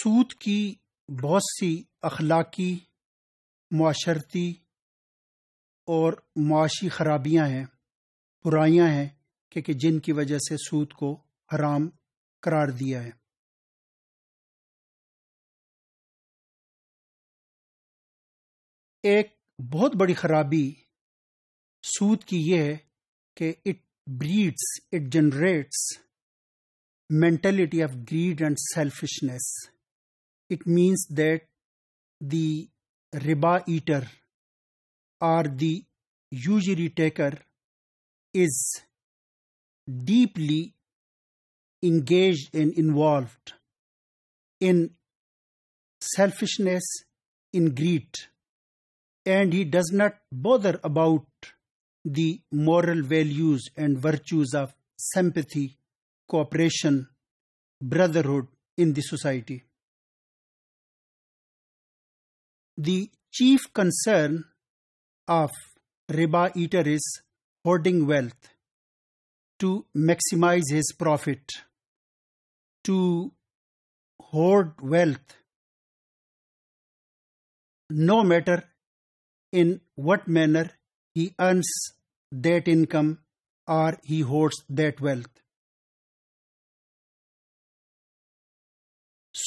سود کی بہت سی اخلاقی معاشرتی اور معاشی خرابیاں ہیں برائیاں ہیں کہ جن کی وجہ سے سود کو حرام قرار دیا ہے ایک بہت بڑی خرابی سود کی یہ ہے کہ it breeds it generates mentality of greed and selfishness it means that the riba eater or the usury taker is deeply engaged and involved in selfishness, in greed, and he does not bother about the moral values and virtues of sympathy, cooperation, brotherhood in the society. The chief concern of riba eater is hoarding wealth to maximize his profit, to hoard wealth, no matter in what manner he earns that income or he hoards that wealth.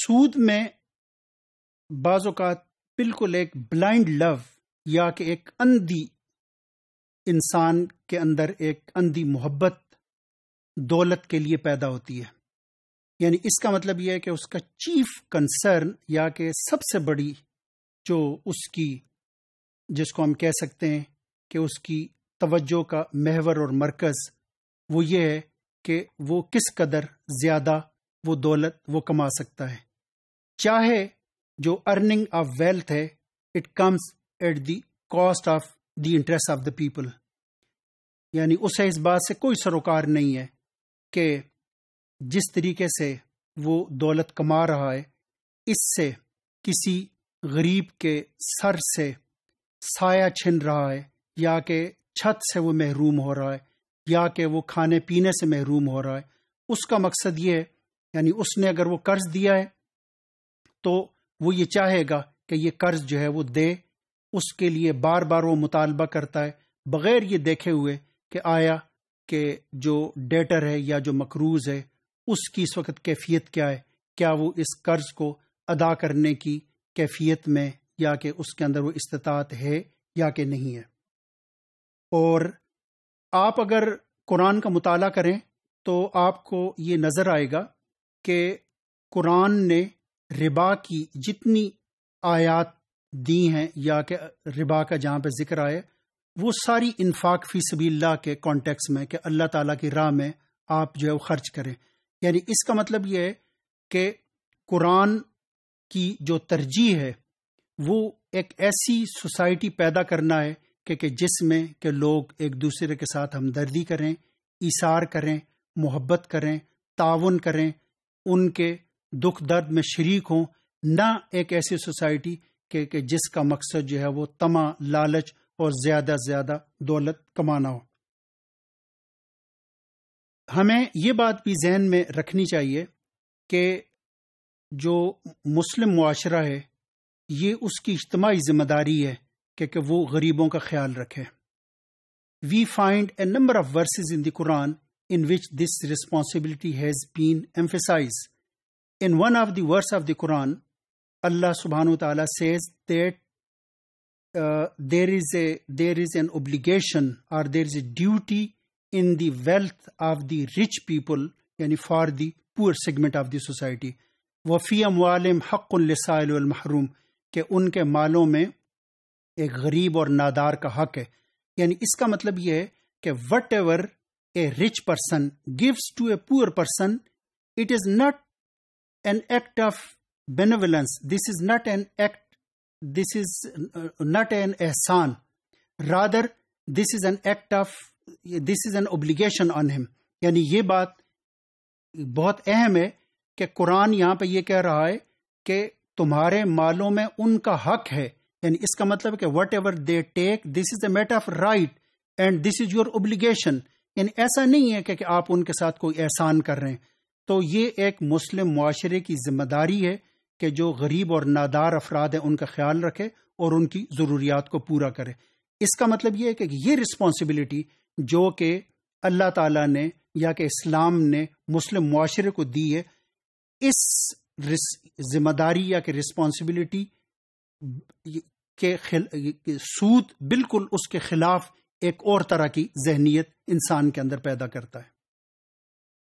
सूद में बाज़ात بالکل ایک blind لو یا کہ ایک اندھی انسان کے اندر ایک اندھی محبت دولت کے لیے پیدا ہوتی ہے یعنی اس کا مطلب یہ ہے کہ اس کا چیف کنسرن یا کہ سب سے بڑی جو اس کی جس کو ہم کہہ سکتے ہیں کہ اس کی توجہ کا محور اور مرکز وہ یہ ہے کہ وہ کس قدر زیادہ وہ دولت وہ کما سکتا ہے چاہے جو ارننگ آف ویلتھ ہے it comes at the cost of the interest of the people یعنی اسے اس بات سے کوئی سروکار نہیں ہے کہ جس طریقے سے وہ دولت کما رہا ہے اس سے کسی غریب کے سر سے سایہ چھن رہا ہے یا کہ چھت سے وہ محروم ہو رہا ہے یا کہ وہ کھانے پینے سے محروم ہو رہا ہے اس کا مقصد یہ ہے یعنی اس نے اگر وہ قرض دیا ہے تو وہ یہ چاہے گا کہ یہ قرض جو ہے وہ دے اس کے لیے بار بار وہ مطالبہ کرتا ہے بغیر یہ دیکھے ہوئے کہ آیا کہ جو ڈیٹر ہے یا جو مقروض ہے اس کی اس وقت کیفیت کیا ہے کیا وہ اس قرض کو ادا کرنے کی کیفیت میں یا کہ اس کے اندر وہ استطاعت ہے یا کہ نہیں ہے اور آپ اگر قرآن کا مطالعہ کریں تو آپ کو یہ نظر آئے گا کہ قرآن نے ربا کی جتنی آیات دی ہیں یا کہ ربا کا جہاں پہ ذکر آئے وہ ساری انفاق فی سبی اللہ کے کانٹیکس میں کہ اللہ تعالیٰ کی راہ میں آپ جو ہے وہ خرچ کریں یعنی اس کا مطلب یہ ہے کہ قرآن کی جو ترجیح ہے وہ ایک ایسی سوسائٹی پیدا کرنا ہے کہ جس میں کہ لوگ ایک دوسرے کے ساتھ ہمدردی کریں اثار کریں محبت کریں تعاون کریں ان کے دکھ درد میں شریک ہوں نہ ایک ایسی سوسائٹی کہ جس کا مقصد جو ہے وہ تما لالچ اور زیادہ زیادہ دولت کمانا ہو ہمیں یہ بات بھی ذہن میں رکھنی چاہیے کہ جو مسلم معاشرہ ہے یہ اس کی اجتماعی ذمہ داری ہے کہ وہ غریبوں کا خیال رکھے we find a number of verses in the Quran in which this responsibility has been emphasised and one of the verse of the Quran اللہ سبحان و تعالی says that there is an obligation اور there is a duty in the wealth of the rich people یعنی for the poor segment of the society وفیم عالم حق السائل المحروم کہ ان کے مالوں میں ایک غریب اور نادار کا حق ہے یعنی اس کا مطلب یہ ہے کہ whatever a rich person gives to a poor person it is not this is not an ایک نٹ این احسان رادر دس از این ایک دس از این یعنی یہ بات بہت اہم ہے کہ قرآن یہاں پہ یہ کہہ رہا ہے کہ تمہارے مالوں میں ان کا حق ہے یعنی اس کا مطلب کہ whatever they take this is a matter of right and this is your obligation یعنی ایسا نہیں ہے کہ آپ ان کے ساتھ کوئی احسان کر رہے ہیں تو یہ ایک مسلم معاشرے کی ذمہ داری ہے کہ جو غریب اور نادار افراد ہیں ان کا خیال رکھے اور ان کی ضروریات کو پورا کرے اس کا مطلب یہ ہے کہ یہ رسپانسبلٹی جو کہ اللہ تعالیٰ نے یا کہ اسلام نے مسلم معاشرے کو دی ہے اس ذمہ داری یا کہ رسپانسبلٹی کے خل... سود بالکل اس کے خلاف ایک اور طرح کی ذہنیت انسان کے اندر پیدا کرتا ہے